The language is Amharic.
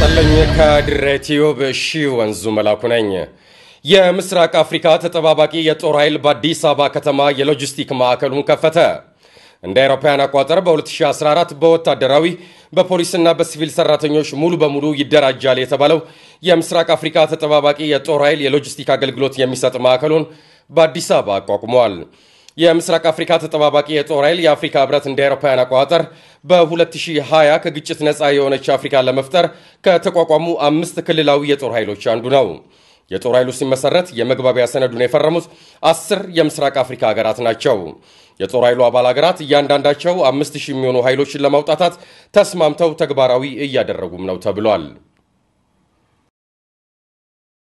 ይስጠልኝ ከድሬ በሺ ወንዙ መላኩ ነኝ። የምስራቅ አፍሪካ ተጠባባቂ የጦር ኃይል በአዲስ አበባ ከተማ የሎጂስቲክ ማዕከሉን ከፈተ። እንደ አውሮፓውያን አቋጠር በ2014 በወታደራዊ በፖሊስና በሲቪል ሰራተኞች ሙሉ በሙሉ ይደራጃል የተባለው የምስራቅ አፍሪካ ተጠባባቂ የጦር ኃይል የሎጂስቲክ አገልግሎት የሚሰጥ ማዕከሉን በአዲስ አበባ አቋቁሟል። የምስራቅ አፍሪካ ተጠባባቂ የጦር ኃይል የአፍሪካ ህብረት እንደ አውሮፓውያን አቆጣጠር በ2020 ከግጭት ነፃ የሆነች አፍሪካ ለመፍጠር ከተቋቋሙ አምስት ክልላዊ የጦር ኃይሎች አንዱ ነው። የጦር ኃይሉ ሲመሰረት የመግባቢያ ሰነዱን የፈረሙት አስር የምስራቅ አፍሪካ ሀገራት ናቸው። የጦር ኃይሉ አባል ሀገራት እያንዳንዳቸው አምስት ሺህ የሚሆኑ ኃይሎችን ለማውጣታት ተስማምተው ተግባራዊ እያደረጉም ነው ተብሏል።